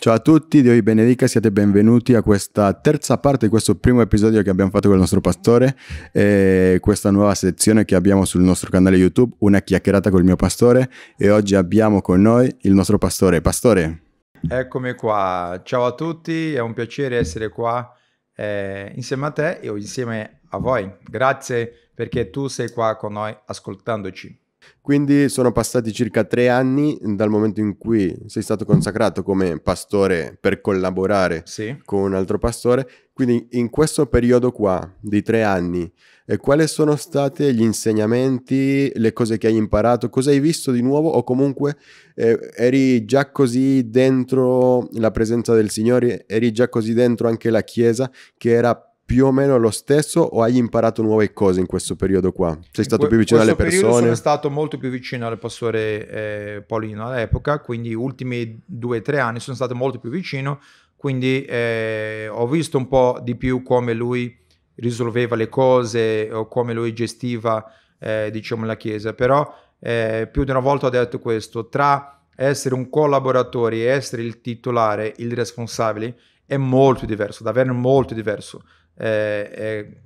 Ciao a tutti, Dio vi benedica, siete benvenuti a questa terza parte di questo primo episodio che abbiamo fatto con il nostro pastore, e questa nuova sezione che abbiamo sul nostro canale YouTube, una chiacchierata col mio pastore e oggi abbiamo con noi il nostro pastore. Pastore. Eccomi qua, ciao a tutti, è un piacere essere qua eh, insieme a te e insieme a voi. Grazie perché tu sei qua con noi ascoltandoci. Quindi sono passati circa tre anni dal momento in cui sei stato consacrato come pastore per collaborare sì. con un altro pastore. Quindi in questo periodo qua di tre anni, eh, quali sono stati gli insegnamenti, le cose che hai imparato, cosa hai visto di nuovo o comunque eh, eri già così dentro la presenza del Signore, eri già così dentro anche la Chiesa che era più o meno lo stesso o hai imparato nuove cose in questo periodo qua? Sei stato que- più vicino alle persone? Sono stato molto più vicino al pastore eh, Paulino all'epoca, quindi ultimi due o tre anni sono stato molto più vicino, quindi eh, ho visto un po' di più come lui risolveva le cose o come lui gestiva eh, diciamo la chiesa, però eh, più di una volta ho detto questo, tra essere un collaboratore e essere il titolare, il responsabile, è molto diverso, davvero molto diverso. Eh, eh,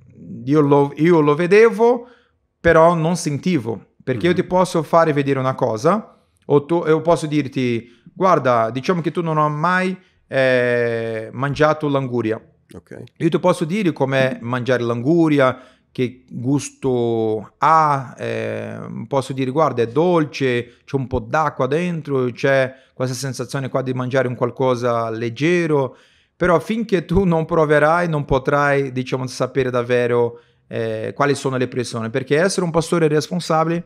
io, lo, io lo vedevo, però non sentivo. Perché mm. io mm-hmm. ti posso fare vedere una cosa, o tu, io posso dirti, guarda, diciamo che tu non hai mai eh, mangiato l'anguria. Okay. Io ti posso dire com'è mm. Mm-hmm. mangiare l'anguria, che gusto ha, eh, posso dire guarda è dolce, c'è un po' d'acqua dentro, c'è questa sensazione qua di mangiare un qualcosa leggero, però finché tu non proverai, non potrai, diciamo, sapere davvero eh, quali sono le persone, perché essere un pastore responsabile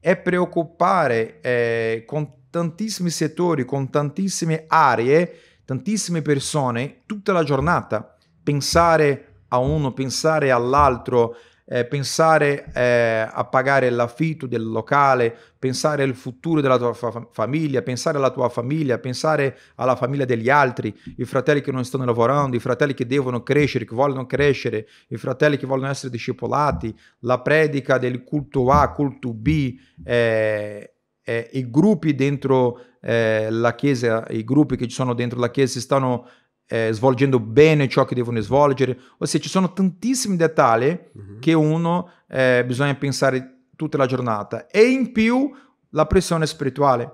è preoccupare eh, con tantissimi settori, con tantissime aree, tantissime persone, tutta la giornata. Pensare a uno, pensare all'altro, eh, pensare eh, a pagare l'affitto del locale, pensare al futuro della tua fa- famiglia, pensare alla tua famiglia, pensare alla famiglia degli altri, i fratelli che non stanno lavorando, i fratelli che devono crescere, che vogliono crescere, i fratelli che vogliono essere discepolati, la predica del culto A, culto B, eh, eh i gruppi dentro eh, la chiesa, i gruppi che ci sono dentro la chiesa si stanno eh, svolgendo bene ciò che devono svolgere. Ossia, ci sono tantissimi dettagli uh-huh. che uno eh, bisogna pensare tutta la giornata. E in più la pressione spirituale,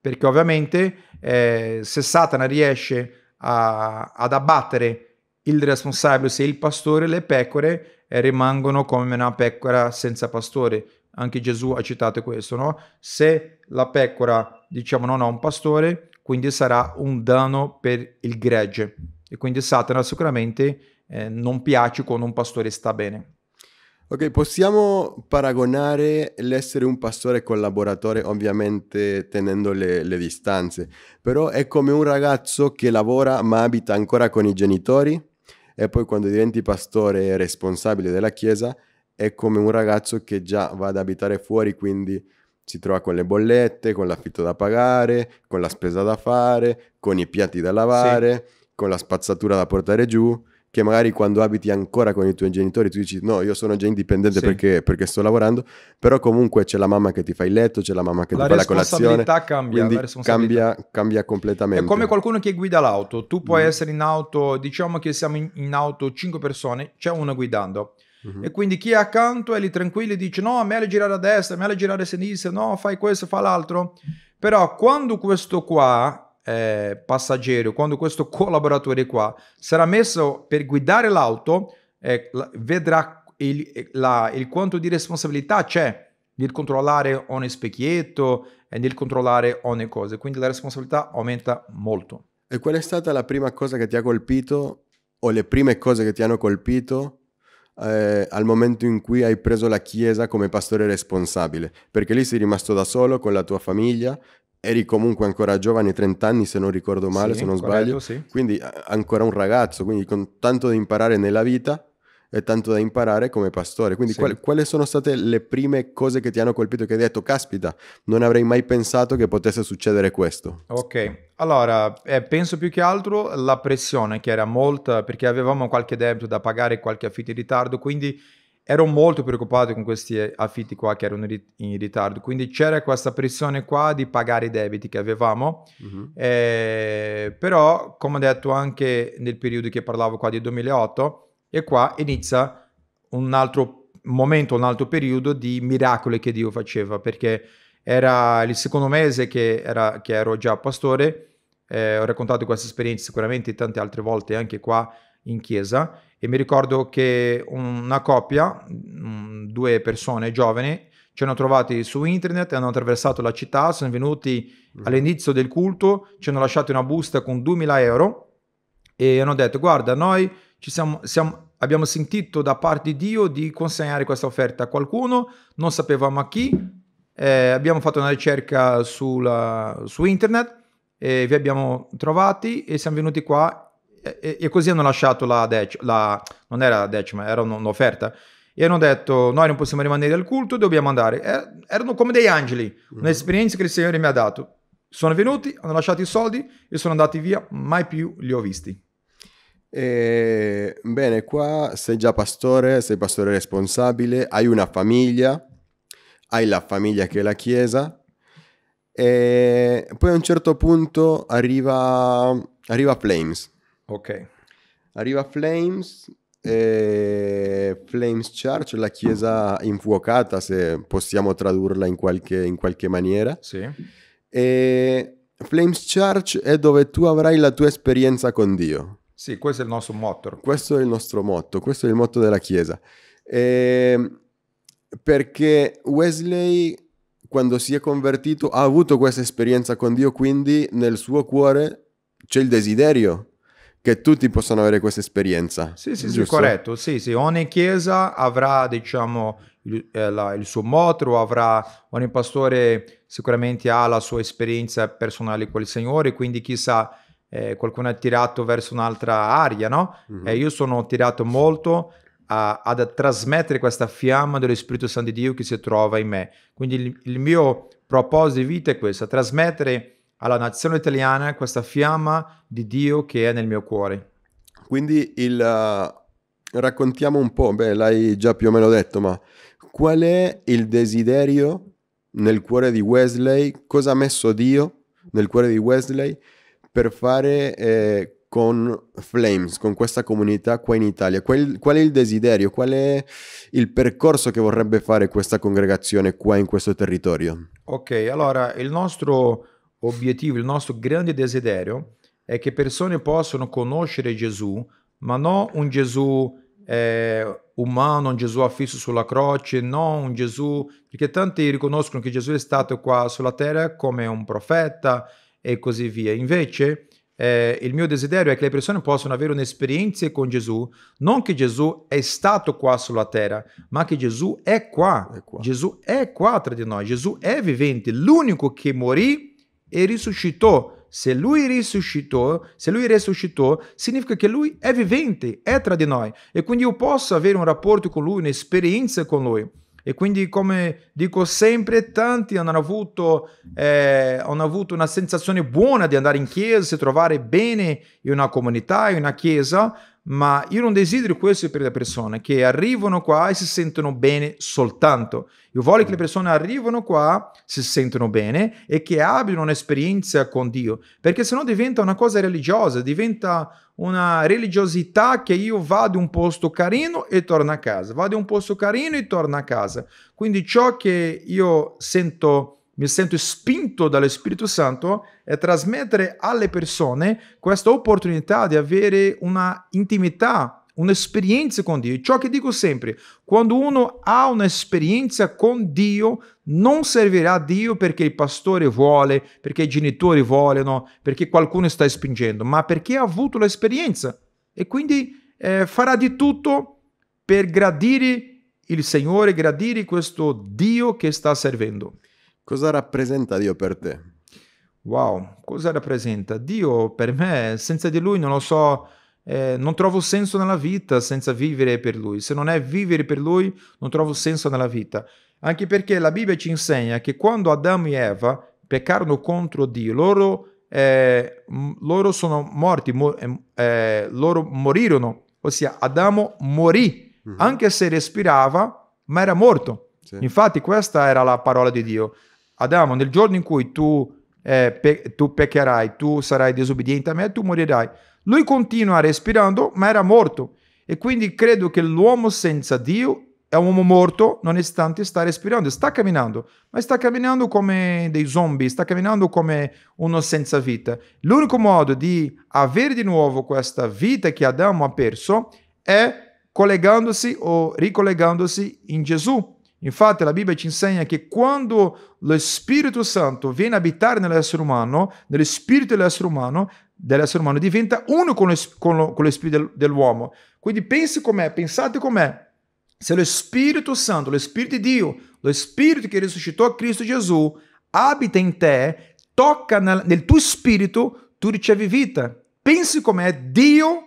perché ovviamente eh, se Satana riesce a, ad abbattere il responsabile, se il pastore, le pecore eh, rimangono come una pecora senza pastore. Anche Gesù ha citato questo, no? Se la pecora diciamo, non ha un pastore, quindi sarà un danno per il gregge. E quindi Satana sicuramente eh, non piace quando un pastore sta bene. Ok, possiamo paragonare l'essere un pastore collaboratore, ovviamente tenendo le, le, distanze, però è come un ragazzo che lavora ma abita ancora con i genitori e poi quando diventi pastore responsabile della chiesa è come un ragazzo che già va ad abitare fuori, quindi si trova con le bollette, con l'affitto da pagare, con la spesa da fare, con i piatti da lavare, sì. con la spazzatura da portare giù, che magari quando abiti ancora con i tuoi genitori tu dici no, io sono già indipendente sì. perché, perché, sto lavorando, però comunque c'è la mamma che ti fa il letto, c'è la mamma che la ti fa la colazione. la responsabilità cambia, cambia completamente. È come qualcuno che guida l'auto, tu puoi mm. essere in auto, diciamo che siamo in, in auto 5 persone, c'è uno guidando Mm-hmm. E quindi chi è accanto è lì tranquillo e dice no, a me la girare a destra, a me la girare a sinistra, no, fai questo, fa l'altro. Però quando questo qua, eh, passeggero, quando questo collaboratore qua sarà messo per guidare l'auto, eh, vedrà il, eh, la, il quanto di responsabilità c'è nel controllare ogni specchietto e nel controllare ogni cosa. Quindi la responsabilità aumenta molto. E qual è stata la prima cosa che ti ha colpito o le prime cose che ti hanno colpito eh, al momento in cui hai preso la Chiesa come pastore responsabile, perché lì sei rimasto da solo con la tua famiglia, eri comunque ancora giovane, 30 anni se non ricordo male, sì, se non corretto, sbaglio, sì. quindi eh, ancora un ragazzo, quindi con tanto da imparare nella vita, è tanto da imparare come pastore. Quindi sì. quali, quali sono state le prime cose che ti hanno colpito che hai detto, caspita, non avrei mai pensato che potesse succedere questo? Ok, allora eh, penso più che altro la pressione che era molta perché avevamo qualche debito da pagare, qualche affitto in ritardo, quindi ero molto preoccupato con questi eh, affitti qua che erano in ritardo, quindi c'era questa pressione qua di pagare i debiti che avevamo, uh-huh. eh, però come ho detto anche nel periodo che parlavo qua di 2008, e qua inizia un altro momento, un altro periodo di miracoli che Dio faceva, perché era il secondo mese che, era, che ero già pastore, eh, ho raccontato questa esperienza sicuramente tante altre volte anche qua in chiesa e mi ricordo che una coppia, mm, due persone giovani, ci hanno trovati su internet, hanno attraversato la città, sono venuti mm. all'inizio del culto, ci hanno lasciato una busta con 2000 euro e hanno detto guarda noi ci siamo, siamo abbiamo sentito da parte di Dio di consegnare questa offerta a qualcuno, non sapevamo a chi, eh, abbiamo fatto una ricerca sulla, su internet, e vi abbiamo trovati e siamo venuti qua e, e così hanno lasciato la decima, non era la decima, era un'offerta. E hanno detto, noi non possiamo rimanere al culto, dobbiamo andare. Er, erano come dei angeli, mm. un'esperienza che il Signore mi ha dato. Sono venuti, hanno lasciato i soldi e sono andati via, mai più li ho visti. E, ehm, bene, qua sei già pastore, sei pastore responsabile, hai una famiglia, hai la famiglia che è la Chiesa, e poi a un certo punto arriva, arriva Flames. Ok. Arriva Flames, eh, Flames Church, la chiesa infuocata, se possiamo tradurla in qualche, in qualche maniera. Sì. E Flames Church è dove tu avrai la tua esperienza con Dio. Sì, questo è il nostro motto. Questo è il nostro motto, questo è il motto della Chiesa. E ehm, perché Wesley, quando si è convertito, ha avuto questa esperienza con Dio, quindi nel suo cuore c'è il desiderio che tutti possano avere questa esperienza. Sì, sì, giusto? sì corretto. Sì, sì, ogni chiesa avrà, diciamo, il, eh, la, il suo motto, avrà, ogni pastore sicuramente ha la sua esperienza personale con il Signore, quindi chissà eh, qualcuno è tirato verso un'altra area, no? Mm-hmm. E eh, io sono tirato molto a, ad trasmettere questa fiamma dello Spirito Santo di Dio che si trova in me. Quindi il, il mio proposito di vita è questo, trasmettere alla nazione italiana questa fiamma di Dio che è nel mio cuore. Quindi il, uh, raccontiamo un po', beh l'hai già più o meno detto, ma qual è il desiderio nel cuore di Wesley? Cosa ha messo Dio nel cuore di Wesley per fare eh, con Flames, con questa comunità qua in Italia? Qual, qual, è il desiderio, qual è il percorso che vorrebbe fare questa congregazione qua in questo territorio? Ok, allora il nostro obiettivo, il nostro grande desiderio è che persone possano conoscere Gesù, ma non un Gesù eh, umano, un Gesù affisso sulla croce, non un Gesù, perché tanti riconoscono che Gesù è stato qua sulla terra come un profeta, e così via. Invece eh, il mio desiderio è che le persone possano avere un'esperienza con Gesù, non che Gesù è stato qua sulla terra, ma che Gesù è qua. È qua. Gesù è qua tra di noi, Gesù è vivente, l'unico che morì e risuscitò. Se lui risuscitò, se lui risuscitò, significa che lui è vivente, è tra di noi e quindi io posso avere un rapporto con lui, un'esperienza con lui e quindi come dico sempre tanti hanno avuto, eh, hanno avuto una sensazione buona di andare in chiesa, di trovare bene in una comunità, in una chiesa, ma io non desidero questo per le persone che arrivano qua e si sentono bene soltanto. Io voglio che le persone arrivino qua, si sentono bene e che abbiano un'esperienza con Dio, perché sennò diventa una cosa religiosa, diventa una religiosità che io vado in un posto carino e torno a casa, vado in un posto carino e torno a casa. Quindi ciò che io sento mi sento spinto dallo Spirito Santo a trasmettere alle persone questa opportunità di avere una intimità, un'esperienza con Dio. Ciò che dico sempre, quando uno ha un'esperienza con Dio, non servirà a Dio perché il pastore vuole, perché i genitori vogliono, perché qualcuno sta spingendo, ma perché ha avuto l'esperienza e quindi eh, farà di tutto per gradire il Signore, gradire questo Dio che sta servendo. Cosa rappresenta Dio per te? Wow, cosa rappresenta? Dio per me, senza di Lui non lo so, eh, non trovo senso nella vita senza vivere per Lui. Se non è vivere per Lui, non trovo senso nella vita. Anche perché la Bibbia ci insegna che quando Adamo e Eva peccarono contro Dio, loro, eh, loro sono morti, mo- eh, eh, loro morirono, ossia Adamo morì, mm-hmm. anche se respirava, ma era morto. Sì. Infatti questa era la parola di Dio. Adamo, nel giorno in cui tu, eh, pe- tu peccherai, tu sarai disobbediente a me, tu morirai. Lui continua respirando, ma era morto. E quindi credo che l'uomo senza Dio è un uomo morto, nonostante sta respirando, sta camminando, ma sta camminando come dei zombie, sta camminando come uno senza vita. L'unico modo di avere di nuovo questa vita che Adamo ha perso è collegandosi o ricollegandosi in Gesù. Infatti la Bibbia ci insegna che quando lo Spirito Santo viene a abitare nell'essere umano, nello spirito dell'essere umano, dell'essere umano diventa uno con lo, con lo, con lo spirito del, dell'uomo. Quindi pensi com'è, pensate com'è. Se lo Spirito Santo, lo Spirito di Dio, lo Spirito che risuscitò Cristo Gesù, abita in te, tocca nel, nel tuo spirito, tu ricevi vita. Pensi com'è Dio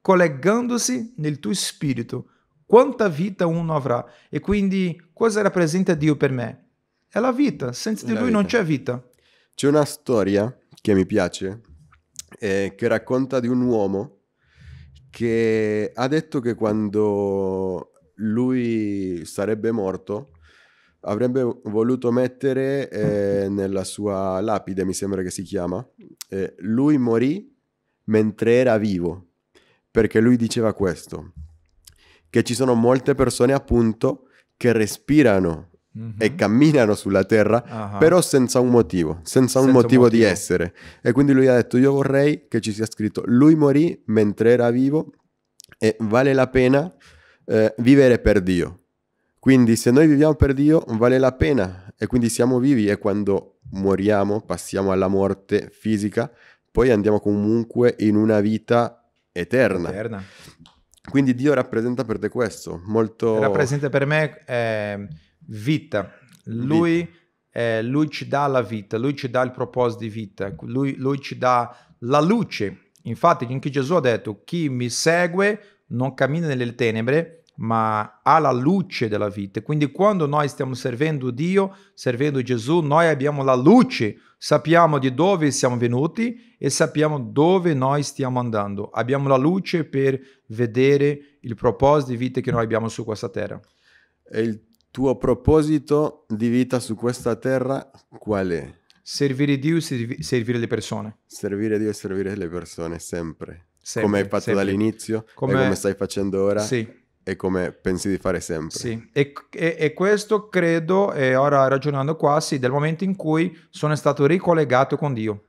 collegandosi nel tuo spirito quanta vita uno avrà e quindi cosa rappresenta Dio per me? È la vita, senza di la lui vita. non c'è vita. C'è una storia che mi piace eh, che racconta di un uomo che ha detto che quando lui sarebbe morto avrebbe voluto mettere eh, nella sua lapide, mi sembra che si chiama, eh, lui morì mentre era vivo, perché lui diceva questo, che ci sono molte persone appunto che respirano mm-hmm. e camminano sulla terra, uh-huh. però senza un motivo, senza, un motivo, motivo di essere. E quindi lui ha detto, io vorrei che ci sia scritto, lui morì mentre era vivo e vale la pena eh, vivere per Dio. Quindi se noi viviamo per Dio vale la pena e quindi siamo vivi e quando moriamo, passiamo alla morte fisica, poi andiamo comunque in una vita eterna. eterna. Quindi Dio rappresenta per te questo, molto... Rappresenta per me eh, vita. Lui, vita. Eh, lui, ci dà la vita, lui ci dà il proposito di vita, lui, lui ci dà la luce. Infatti anche Gesù ha detto, chi mi segue non cammina nelle tenebre, ma alla luce della vita. Quindi quando noi stiamo servendo Dio, servendo Gesù, noi abbiamo la luce, sappiamo di dove siamo venuti e sappiamo dove noi stiamo andando. Abbiamo la luce per vedere il proposito di vita che noi abbiamo su questa terra. E il tuo proposito di vita su questa terra qual è? Servire Dio e serv- servire le persone. Servire Dio e servire le persone sempre. sempre come hai fatto sempre. dall'inizio come... come stai facendo ora. Sì è come pensi di fare sempre. Sì, e, e, e questo credo, e ora ragionando qua, sì, dal momento in cui sono stato ricollegato con Dio.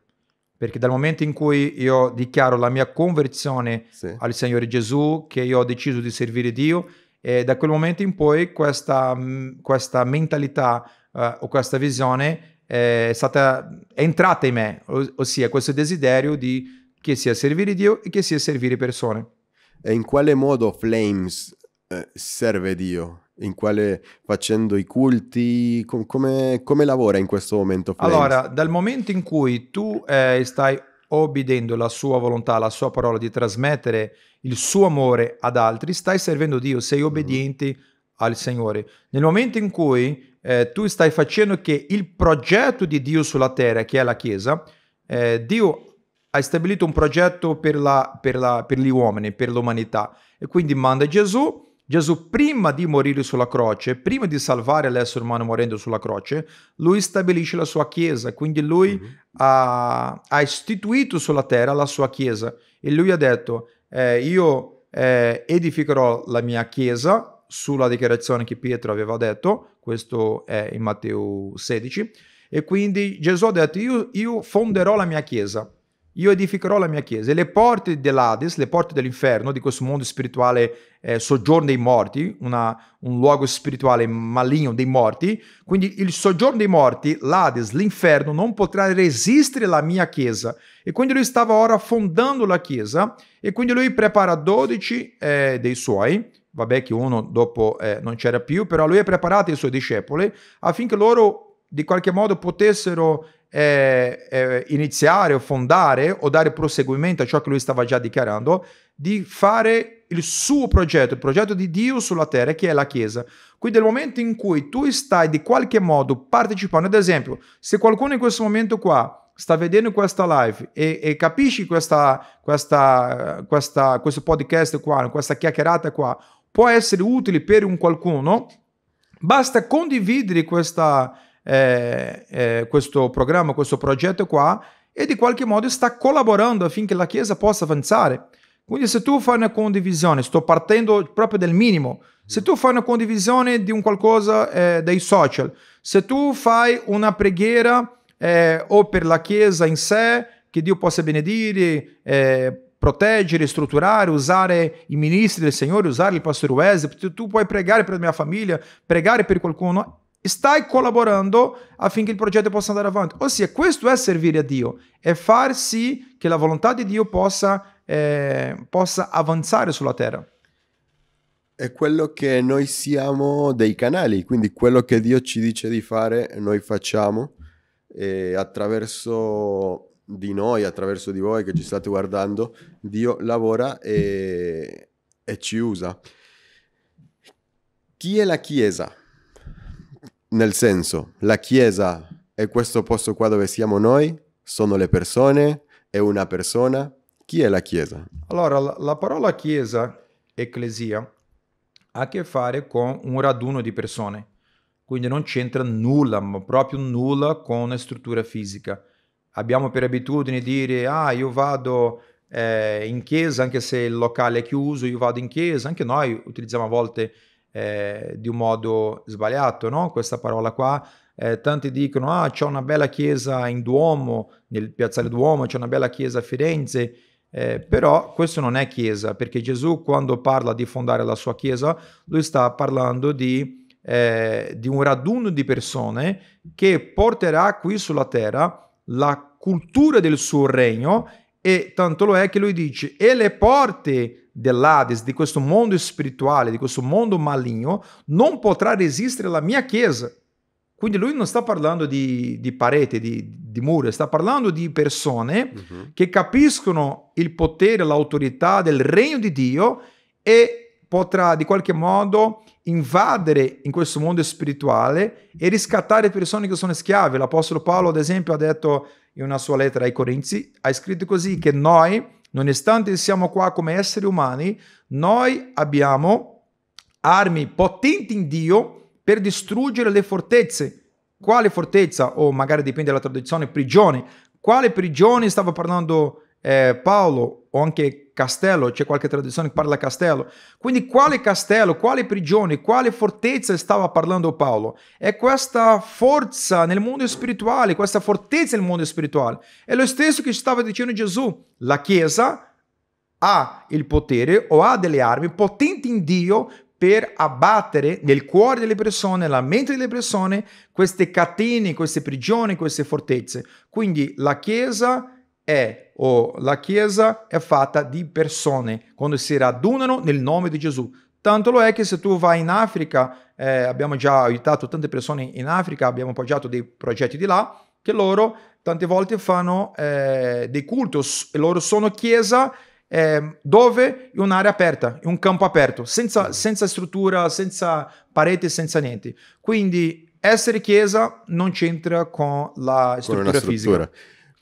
Perché dal momento in cui io dichiaro la mia conversione sì. al Signore Gesù, che io ho deciso di servire Dio, e da quel momento in poi questa, mm, questa mentalità uh, o questa visione eh, è, stata, è entrata in me, ossia questo desiderio di che sia servire Dio e che sia servire persone. E in quale modo Flames eh, serve Dio? In quale, facendo i culti, com- come, come, lavora in questo momento? Flames? Allora, dal momento in cui tu eh, stai obbedendo la sua volontà, la sua parola di trasmettere il suo amore ad altri, stai servendo Dio, sei obbediente mm-hmm. al Signore. Nel momento in cui eh, tu stai facendo che il progetto di Dio sulla terra, che è la Chiesa, eh, Dio ha stabilito un progetto per, la, per, la, per gli uomini, per l'umanità. E quindi manda Gesù Gesù prima di morire sulla croce, prima di salvare l'essere umano morendo sulla croce, lui stabilisce la sua chiesa, quindi lui mm-hmm. ha, ha, istituito sulla terra la sua chiesa e lui ha detto eh, io eh, edificherò la mia chiesa sulla dichiarazione che Pietro aveva detto, questo è in Matteo 16, e quindi Gesù ha detto io, io fonderò la mia chiesa io edificherò la mia chiesa e le porte dell'Ades, le porte dell'inferno, di questo mondo spirituale eh, soggiorno dei morti, una, un luogo spirituale maligno dei morti, quindi il soggiorno dei morti, l'Ades, l'inferno, non potrà resistere la mia chiesa. E quindi lui stava ora fondando la chiesa e quindi lui prepara 12 eh, dei suoi, vabbè che uno dopo eh, non c'era più, però lui ha preparato i suoi discepoli affinché loro di qualche modo potessero eh, eh, iniziare o fondare o dare proseguimento a ciò che lui stava già dichiarando, di fare il suo progetto, il progetto di Dio sulla terra che è la Chiesa. Quindi nel momento in cui tu stai di qualche modo partecipando, ad esempio, se qualcuno in questo momento qua sta vedendo questa live e, e capisci questa, questa, questa, questo podcast qua, questa chiacchierata qua, può essere utile per un qualcuno, basta condividere questa, eh, eh, questo programma, questo progetto qua e di qualche modo sta collaborando affinché la Chiesa possa avanzare. Quindi se tu fai una condivisione, sto partendo proprio dal minimo, se tu fai una condivisione di un qualcosa eh, dai social, se tu fai una preghiera eh, o per la Chiesa in sé, che Dio possa benedire, eh, proteggere, strutturare, usare i ministri del Signore, usare il pastore Wesley, tu puoi pregare per la mia famiglia, pregare per qualcuno, stai collaborando affinché il progetto possa andare avanti. Ossia, questo è servire a Dio, è far sì che la volontà di Dio possa, eh, possa avanzare sulla terra. È quello che noi siamo dei canali, quindi quello che Dio ci dice di fare, noi facciamo e attraverso di noi, attraverso di voi che ci state guardando, Dio lavora e, e ci usa. Chi è la Chiesa? Nel senso, la Chiesa è questo posto qua dove siamo noi, sono le persone, è una persona. Chi è la Chiesa? Allora, la parola Chiesa, ecclesia, ha a che fare con un raduno di persone, quindi non c'entra nulla, ma proprio nulla con una struttura fisica. Abbiamo per abitudine dire, ah, io vado eh, in chiesa anche se il locale è chiuso, io vado in chiesa, anche noi utilizziamo a volte eh, di un modo sbagliato, no? questa parola qua. Eh, tanti dicono, ah, c'è una bella chiesa in Duomo, nel piazzale Duomo, c'è una bella chiesa a Firenze, eh, però questo non è chiesa, perché Gesù quando parla di fondare la sua chiesa, lui sta parlando di, eh, di un raduno di persone che porterà qui sulla terra la cultura del suo regno e tanto lo è che lui dice, e le porte dell'Ades, di questo mondo spirituale, di questo mondo maligno, non potrà resistere la mia chiesa. Quindi lui non sta parlando di, di parete, di, di mura, sta parlando di persone uh-huh. che capiscono il potere, l'autorità del regno di Dio e potrà di qualche modo invadere in questo mondo spirituale e riscattare persone che sono schiave. L'Apostolo Paolo, ad esempio, ha detto in una sua lettera ai Corinzi, ha scritto così che noi nonostante siamo qua come esseri umani, noi abbiamo armi potenti in Dio per distruggere le fortezze. Quale fortezza? O magari dipende dalla traduzione, prigione. Quale prigione stava parlando eh, Paolo o anche castello, c'è qualche tradizione che parla castello. Quindi quale castello, quale prigione, quale fortezza stava parlando Paolo? È questa forza nel mondo spirituale, questa fortezza nel mondo spirituale. È lo stesso che stava dicendo Gesù. La Chiesa ha il potere o ha delle armi potenti in Dio per abbattere nel cuore delle persone, nella mente delle persone, queste catene, queste prigioni, queste fortezze. Quindi la Chiesa è o la Chiesa è fatta di persone quando si radunano nel nome di Gesù. Tanto lo è che se tu vai in Africa, eh, abbiamo già aiutato tante persone in Africa, abbiamo appoggiato dei progetti di là, che loro tante volte fanno eh, dei culti, e loro sono chiesa eh, dove è un'area aperta, un campo aperto, senza, mm. senza struttura, senza pareti, senza niente. Quindi essere chiesa non c'entra con la struttura, con struttura. fisica.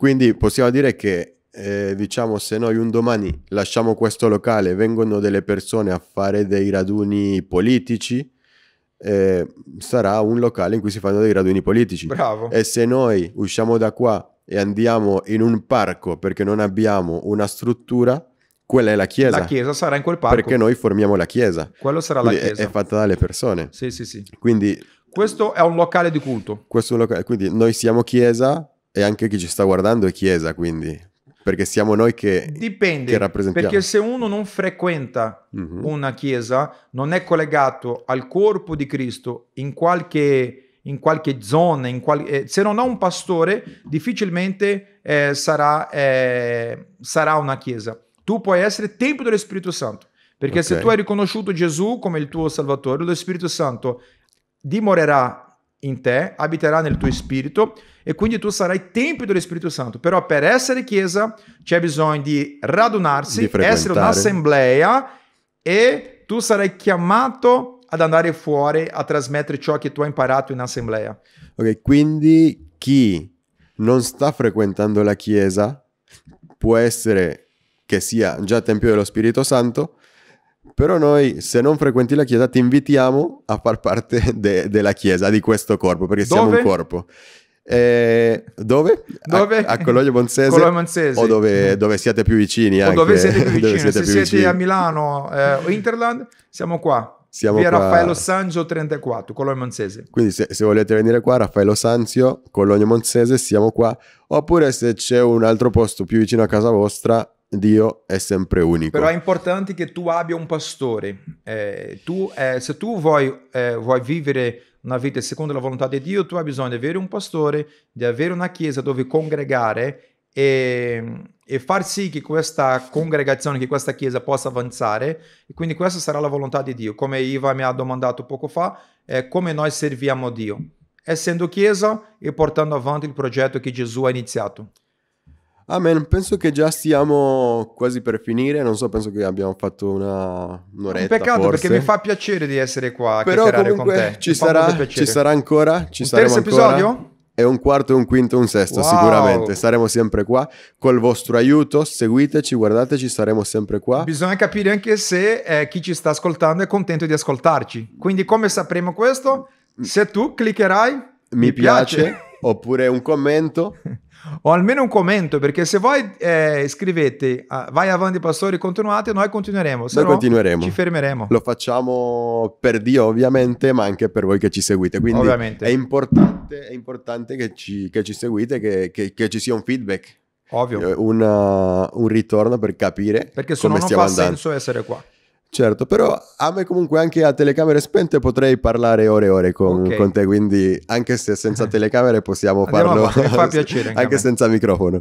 Quindi possiamo dire che, eh, diciamo, se noi un domani lasciamo questo locale, vengono delle persone a fare dei raduni politici, eh, sarà un locale in cui si fanno dei raduni politici. Bravo. E se noi usciamo da qua e andiamo in un parco perché non abbiamo una struttura, quella è la chiesa. La chiesa sarà in quel parco. Perché noi formiamo la chiesa. Quello sarà quindi la chiesa. È, è, fatta dalle persone. Sì, sì, sì. Quindi... Questo è un locale di culto. Questo locale, quindi noi siamo chiesa, e anche chi ci sta guardando è chiesa, quindi perché siamo noi che, Dipende, che rappresentiamo. Perché se uno non frequenta uh mhm. -huh. una chiesa, non è collegato al corpo di Cristo in qualche, in qualche zona, in qual... eh, se non ha un pastore, difficilmente eh, sarà, eh, sarà, una chiesa. Tu puoi essere tempio dello Spirito Santo, perché okay. se tu hai riconosciuto Gesù come il tuo Salvatore, lo Spirito Santo dimorerà in te, abiterà nel tuo spirito e quindi tu sarai tempio dello Spirito Santo. Però per essere chiesa c'è bisogno di radunarsi, di essere un'assemblea e tu sarai chiamato ad andare fuori a trasmettere ciò che tu hai imparato in assemblea. Ok, quindi chi non sta frequentando la chiesa può essere che sia già tempio dello Spirito Santo, però noi, se non frequenti la Chiesa, ti invitiamo a far parte de- della Chiesa, di questo corpo, perché dove? siamo un corpo. Eh, dove? dove? A, a Cologno Monzese o dove, mm. dove, siete più vicini anche. o dove siete più vicini siete se più siete vicini. a Milano eh, o Interland siamo qua siamo via qua. Raffaello Sanzio 34 Cologno Monzese quindi se, se, volete venire qua Raffaello Sanzio Cologno Monzese siamo qua oppure se c'è un altro posto più vicino a casa vostra Dio è sempre unico. Però è importante che tu abbia un pastore. Eh, tu, eh, se tu vuoi, eh, vuoi, vivere una vita secondo la volontà di Dio, tu hai bisogno di avere un pastore, di avere una chiesa dove congregare e, e far sì che questa congregazione, che questa chiesa possa avanzare. E quindi questa sarà la volontà di Dio. Come Iva mi ha domandato poco fa, eh, come noi serviamo Dio. Essendo chiesa e portando avanti il progetto che Gesù ha iniziato. Amen, penso che già stiamo quasi per finire, non so, penso che abbiamo fatto una, un'oretta Un peccato forse. perché mi fa piacere di essere qua a Però comunque ci sarà, ci sarà, ancora, ci un saremo terzo episodio? È un quarto, un quinto, un sesto wow. sicuramente, saremo sempre qua col vostro aiuto, seguiteci, guardateci, saremo sempre qua. Bisogna capire anche se eh, chi ci sta ascoltando è contento di ascoltarci, quindi come sapremo questo? Se tu cliccherai mi, mi piace, piace oppure un commento o almeno un commento, perché se voi eh, scrivete uh, vai avanti pastori continuate, noi continueremo, se noi no continueremo. ci fermeremo. Lo facciamo per Dio ovviamente, ma anche per voi che ci seguite, quindi ovviamente. è importante, è importante che, ci, che ci seguite, che, che, che ci sia un feedback. Ovvio. Eh, Una, uh, un ritorno per capire. Perché se no non fa andando. senso essere qua. Certo, però a me comunque anche a telecamere spente potrei parlare ore e ore con, okay. con te, quindi anche se senza telecamere possiamo farlo, fa piacere anche, anche senza microfono.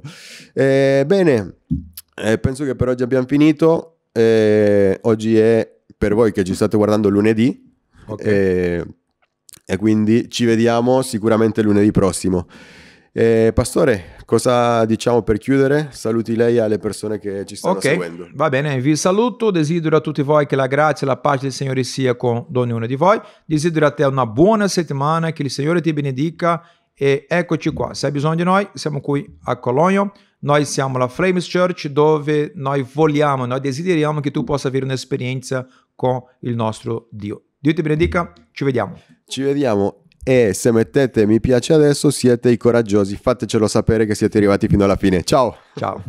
Eh, bene, eh, penso che per oggi abbiamo finito. Eh, oggi è per voi che ci state guardando lunedì okay. Eh, e quindi ci vediamo sicuramente lunedì prossimo. Eh, pastore, cosa diciamo per chiudere? Saluti lei alle persone che ci stanno okay, seguendo. Va bene, vi saluto, desidero a tutti voi che la grazia e la pace del Signore sia con ognuno di voi, desidero a te una buona settimana, che il Signore ti benedica e eccoci qua, se hai bisogno di noi siamo qui a Cologno, noi siamo la Flames Church dove noi vogliamo, noi desideriamo che tu possa avere un'esperienza con il nostro Dio. Dio ti benedica, ci vediamo. Ci vediamo e se mettete mi piace adesso siete i coraggiosi, fatecelo sapere che siete arrivati fino alla fine. Ciao. Ciao.